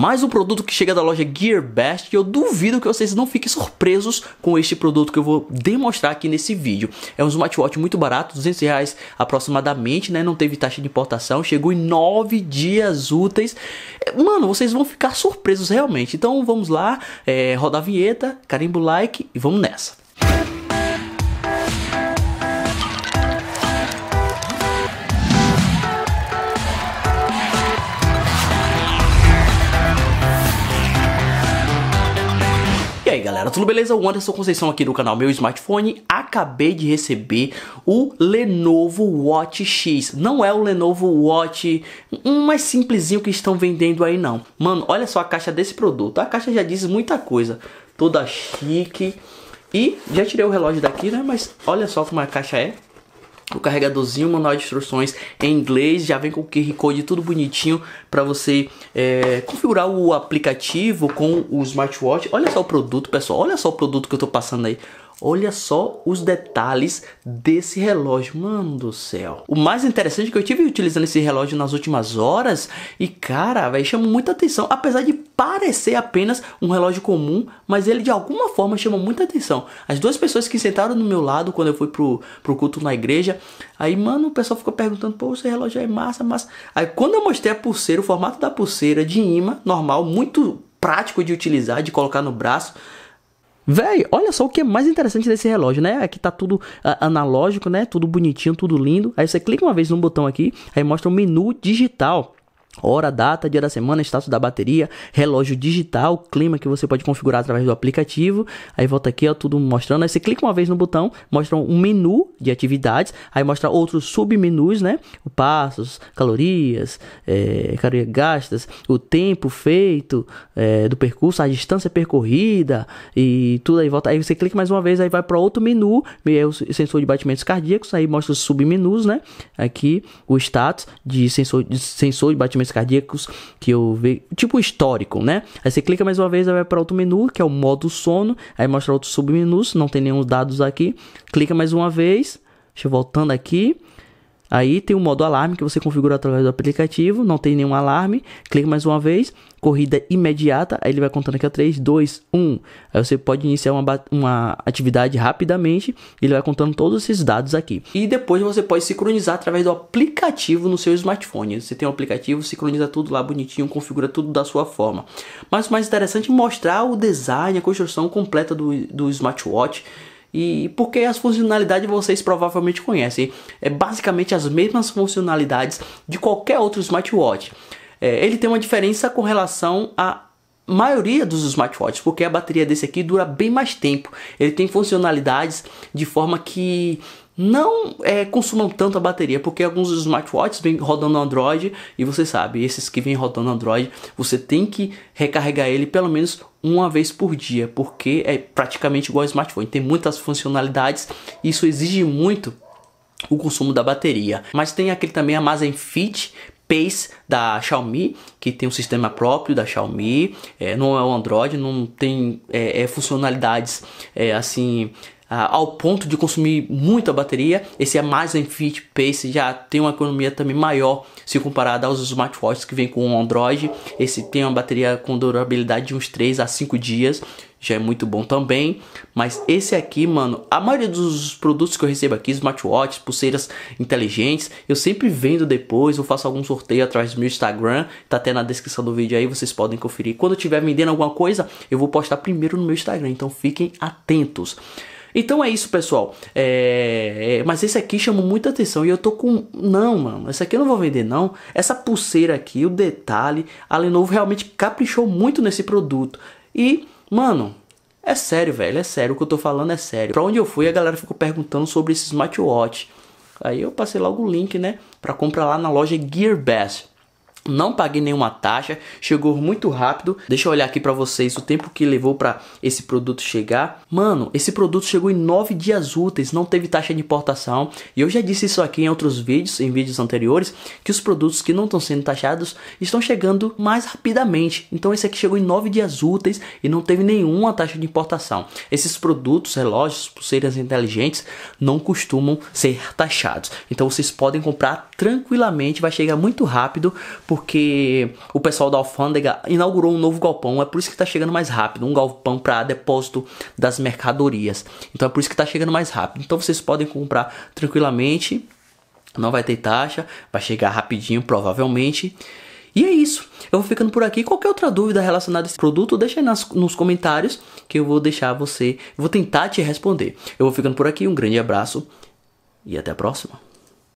mais um produto que chega da loja GearBest e eu duvido que vocês não fiquem surpresos com este produto que eu vou demonstrar aqui nesse vídeo. É um smartwatch muito barato, 200 reais aproximadamente, né? Não teve taxa de importação, chegou em 9 dias úteis. É, mano, vocês vão ficar surpresos realmente. Então vamos lá, é, roda a vinheta, carimbo like e vamos nessa. galera, tudo beleza? O Anderson Conceição aqui do canal Meu Smartphone. Acabei de receber o Lenovo Watch X. Não é o Lenovo Watch um mais simplesinho que estão vendendo aí não. Mano, olha só a caixa desse produto. A caixa já diz muita coisa. Toda chique. E já tirei o relógio daqui, né? Mas olha só como a caixa é o carregadorzinho, o manual de instruções em inglês, já vem com o QR Code tudo bonitinho para você é, configurar o aplicativo com o smartwatch. Olha só o produto, pessoal, olha só o produto que eu tô passando aí. Olha só os detalhes desse relógio, mano do céu. O mais interessante é que eu tive utilizando esse relógio nas últimas horas e cara, velho, chama muita atenção, apesar de parecer apenas um relógio comum, mas ele de alguma forma chama muita atenção. As duas pessoas que sentaram do meu lado quando eu fui pro, pro culto na igreja, aí mano, o pessoal ficou perguntando, pô, esse relógio é massa, massa. Aí quando eu mostrei a pulseira, o formato da pulseira de imã, normal, muito prático de utilizar, de colocar no braço, Véi, olha só o que é mais interessante desse relógio, né? Aqui é tá tudo ah, analógico, né? Tudo bonitinho, tudo lindo. Aí você clica uma vez no botão aqui, aí mostra o menu digital. Hora, data, dia da semana, status da bateria, relógio digital, clima que você pode configurar através do aplicativo. Aí volta aqui, ó, tudo mostrando. Aí você clica uma vez no botão, mostra um menu de atividades, aí mostra outros submenus, né? O passos, calorias, é, calorias gastas, o tempo feito é, do percurso, a distância percorrida e tudo aí volta. Aí você clica mais uma vez, aí vai para outro menu, é o sensor de batimentos cardíacos, aí mostra os submenus, né? Aqui o status de sensor de, sensor de batimentos batimentos cardíacos que eu vejo, tipo histórico, né? Aí você clica mais uma vez, aí vai para outro menu, que é o modo sono, aí mostra outros submenus, não tem nenhum dados aqui. Clica mais uma vez, deixa eu voltando aqui. Aí tem o modo alarme que você configura através do aplicativo, não tem nenhum alarme, clica mais uma vez, corrida imediata, aí ele vai contando aqui a 3, 2, 1. Aí você pode iniciar uma, uma atividade rapidamente, ele vai contando todos esses dados aqui. E depois você pode sincronizar através do aplicativo no seu smartphone. Você tem um aplicativo, sincroniza tudo lá bonitinho, configura tudo da sua forma. Mas o mais interessante é mostrar o design, a construção completa do, do smartwatch e porque as funcionalidades vocês provavelmente conhecem, é basicamente as mesmas funcionalidades de qualquer outro smartwatch. É, ele tem uma diferença com relação a maioria dos smartwatches, porque a bateria desse aqui dura bem mais tempo. Ele tem funcionalidades de forma que não é, consumam tanto a bateria, porque alguns smartwatches vêm rodando Android e você sabe, esses que vêm rodando Android, você tem que recarregar ele pelo menos uma vez por dia, porque é praticamente igual ao smartphone, tem muitas funcionalidades, isso exige muito o consumo da bateria. Mas tem aquele também Amazon Fit Pace da Xiaomi, que tem um sistema próprio da Xiaomi, é, não é o Android, não tem é, é funcionalidades é, assim ah, ao ponto de consumir muita bateria. Esse é mais Fit Pace já tem uma economia também maior se comparado aos smartwatches que vem com o Android. Esse tem uma bateria com durabilidade de uns 3 a 5 dias, já é muito bom também. Mas esse aqui, mano, a maioria dos produtos que eu recebo aqui, smartwatches, pulseiras inteligentes, eu sempre vendo depois, eu faço algum sorteio atrás do meu Instagram, tá até na descrição do vídeo aí, vocês podem conferir. Quando eu estiver vendendo alguma coisa, eu vou postar primeiro no meu Instagram, então fiquem atentos. Então é isso, pessoal. É, é... Mas esse aqui chamou muita atenção e eu tô com. Não, mano, esse aqui eu não vou vender, não. Essa pulseira aqui, o detalhe, a Lenovo realmente caprichou muito nesse produto. E, mano, é sério, velho, é sério. O que eu tô falando é sério. Pra onde eu fui, a galera ficou perguntando sobre esse smartwatch. Aí eu passei logo o link, né? Pra comprar lá na loja Gearbest. Não paguei nenhuma taxa, chegou muito rápido. Deixa eu olhar aqui para vocês o tempo que levou para esse produto chegar. Mano, esse produto chegou em 9 dias úteis, não teve taxa de importação. E eu já disse isso aqui em outros vídeos, em vídeos anteriores, que os produtos que não estão sendo taxados estão chegando mais rapidamente. Então esse aqui chegou em 9 dias úteis e não teve nenhuma taxa de importação. Esses produtos, relógios, pulseiras inteligentes não costumam ser taxados. Então vocês podem comprar tranquilamente, vai chegar muito rápido porque o pessoal da alfândega inaugurou um novo galpão, é por isso que está chegando mais rápido, um galpão para depósito das mercadorias. Então é por isso que está chegando mais rápido. Então vocês podem comprar tranquilamente, não vai ter taxa, vai chegar rapidinho provavelmente. E é isso. Eu vou ficando por aqui. Qualquer outra dúvida relacionada a esse produto, deixa aí nas, nos comentários que eu vou deixar você, vou tentar te responder. Eu vou ficando por aqui. Um grande abraço e até a próxima.